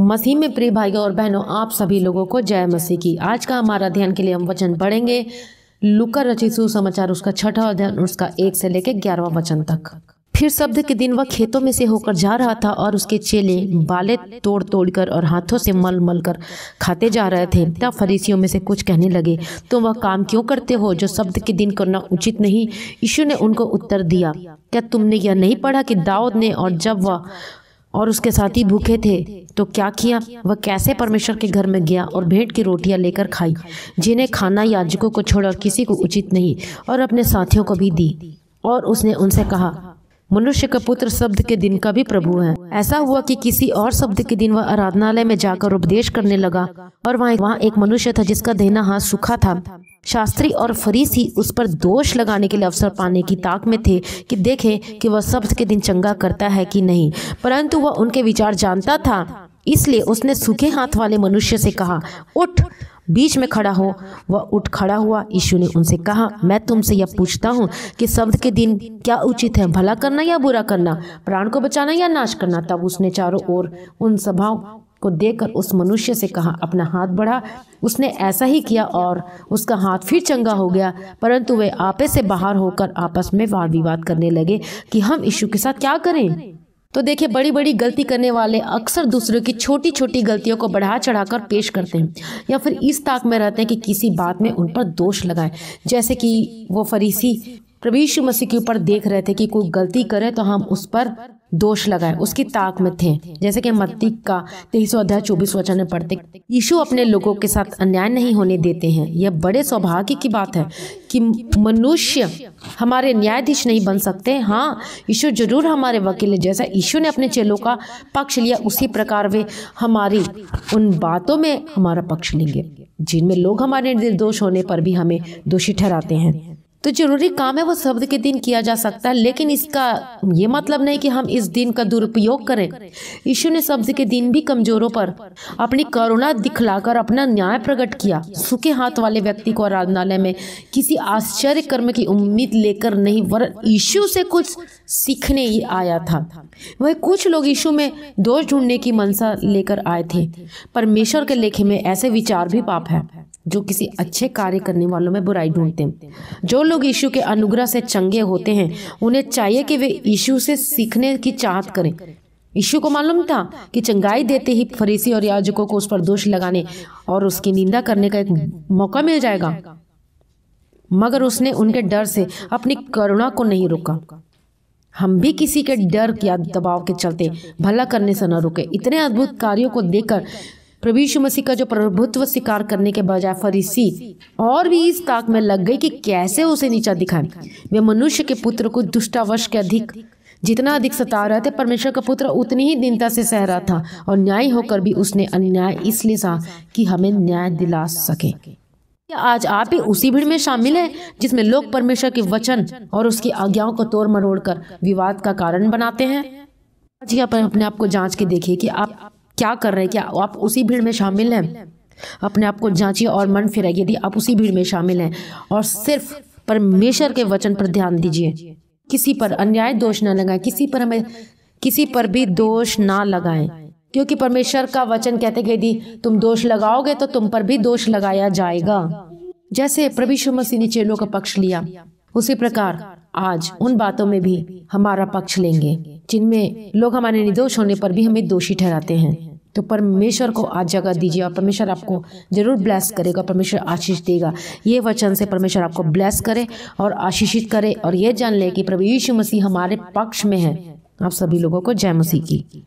मसीह में प्रिय भाइयों और बहनों आप सभी लोगों को जय मसीह की आज का हमारा अध्ययन के लिए हम वचन पढ़ेंगे लुकर रचित सुसमाचार उसका छठा अध्ययन उसका एक से लेकर ग्यारहवा वचन तक फिर शब्द के दिन वह खेतों में से होकर जा रहा था और उसके चेले बाले तोड़ तोड़ कर और हाथों से मल मल कर खाते जा रहे थे तब फरीसियों में से कुछ कहने लगे तुम तो वह काम क्यों करते हो जो शब्द के दिन करना उचित नहीं यीशु ने उनको उत्तर दिया क्या तुमने यह नहीं पढ़ा कि दाऊद ने और जब वह और उसके साथी भूखे थे तो क्या किया वह कैसे परमेश्वर के घर में गया और भेंट की रोटियां लेकर खाई जिन्हें खाना याजकों को छोड़ और किसी को उचित नहीं और अपने साथियों को भी दी और उसने उनसे कहा मनुष्य का पुत्र शब्द के दिन का भी प्रभु है ऐसा हुआ कि किसी और शब्द के दिन वह आराधनालय में जाकर उपदेश करने लगा और वहाँ वहाँ एक मनुष्य था जिसका देना हाथ सूखा था शास्त्री और फरीसी उस पर दोष लगाने के लिए अवसर पाने की ताक में थे कि देखें कि वह शब्द के दिन चंगा करता है कि नहीं परंतु वह उनके विचार जानता था इसलिए उसने सूखे हाथ वाले मनुष्य से कहा उठ बीच में खड़ा हो वह उठ खड़ा हुआ यीशु ने उनसे कहा मैं तुमसे यह पूछता हूँ कि शब्द के दिन क्या उचित है भला करना या बुरा करना प्राण को बचाना या नाश करना तब उसने चारों ओर उन सभाओं को देखकर उस मनुष्य से कहा अपना हाथ बढ़ा उसने ऐसा ही किया और उसका हाथ फिर चंगा हो गया परंतु वे आपे से बाहर होकर आपस में वाद विवाद करने लगे कि हम यीशु के साथ क्या करें तो देखिए बड़ी बड़ी गलती करने वाले अक्सर दूसरों की छोटी छोटी गलतियों को बढ़ा चढ़ाकर पेश करते हैं या फिर इस ताक में रहते हैं कि किसी बात में उन पर दोष लगाएं जैसे कि वो फरीसी प्रभु यीशु मसीह के ऊपर देख रहे थे कि कोई गलती करे तो हम उस पर दोष लगाए उसकी ताक में थे जैसे कि मत्ती का तेईस अध्याय चौबीस वचन में पढ़ते यीशु अपने लोगों के साथ अन्याय नहीं होने देते हैं यह बड़े सौभाग्य की बात है कि मनुष्य हमारे न्यायाधीश नहीं बन सकते हाँ यीशु जरूर हमारे वकील है जैसा यीशु ने अपने चेलों का पक्ष लिया उसी प्रकार वे हमारी उन बातों में हमारा पक्ष लेंगे जिनमें लोग हमारे निर्दोष होने पर भी हमें दोषी ठहराते हैं तो जरूरी काम है वो शब्द के दिन किया जा सकता है लेकिन इसका ये मतलब नहीं कि हम इस दिन का दुरुपयोग करें यीशु ने शब्द के दिन भी कमजोरों पर अपनी करुणा दिखलाकर अपना न्याय प्रकट किया सूखे हाथ वाले व्यक्ति को आराधनालय में किसी आश्चर्य कर्म की उम्मीद लेकर नहीं वर यीशु से कुछ सीखने ही आया था वह कुछ लोग यीशु में दोष ढूंढने की मनसा लेकर आए थे परमेश्वर के लेखे में ऐसे विचार भी पाप है जो किसी अच्छे कार्य करने वालों में बुराई ढूंढते हैं जो लोग यीशु के अनुग्रह से चंगे होते हैं उन्हें चाहिए कि वे यीशु से सीखने की चाहत करें यीशु को मालूम था कि चंगाई देते ही फरीसी और याजकों को उस पर दोष लगाने और उसकी निंदा करने का एक मौका मिल जाएगा मगर उसने उनके डर से अपनी करुणा को नहीं रोका हम भी किसी के डर या दबाव के चलते भला करने से न रुके इतने अद्भुत कार्यों को देखकर प्रभु यीशु मसीह का जो प्रभुत्व स्वीकार करने के बजाय फरीसी और भी इस ताक में लग गई कि कैसे उसे नीचा दिखाएं वे मनुष्य के पुत्र को दुष्टावश के अधिक जितना अधिक सता रहे थे परमेश्वर का पुत्र उतनी ही दीनता से सह रहा था और न्याय होकर भी उसने अन्याय इसलिए सहा कि हमें न्याय दिला सके क्या आज आप ही उसी भीड़ में शामिल हैं जिसमें लोग परमेश्वर के वचन और उसकी आज्ञाओं को तोड़ मरोड़ कर विवाद का कारण बनाते हैं आज ही आप अपने आप को जांच के देखिए कि आप क्या कर रहे हैं क्या आप उसी भीड़ में शामिल हैं अपने आप को जांचिए और मन फिराए यदि आप उसी भीड़ में शामिल हैं और सिर्फ परमेश्वर के वचन पर ध्यान दीजिए किसी पर अन्याय दोष ना लगाएं किसी पर हमें किसी पर भी दोष ना लगाएं क्योंकि परमेश्वर का वचन कहते गए यदि तुम दोष लगाओगे तो तुम पर भी दोष लगाया जाएगा जैसे प्रभु मसीह ने चेलों का पक्ष लिया उसी प्रकार आज उन बातों में भी हमारा पक्ष लेंगे जिनमें लोग हमारे निर्दोष होने पर भी हमें दोषी ठहराते हैं तो परमेश्वर को आज जगह दीजिए और परमेश्वर आपको जरूर ब्लेस करेगा परमेश्वर आशीष देगा ये वचन से परमेश्वर आपको ब्लेस करे और आशीषित करे और ये जान ले कि प्रभु यीशु मसीह हमारे पक्ष में है आप सभी लोगों को जय मसीह की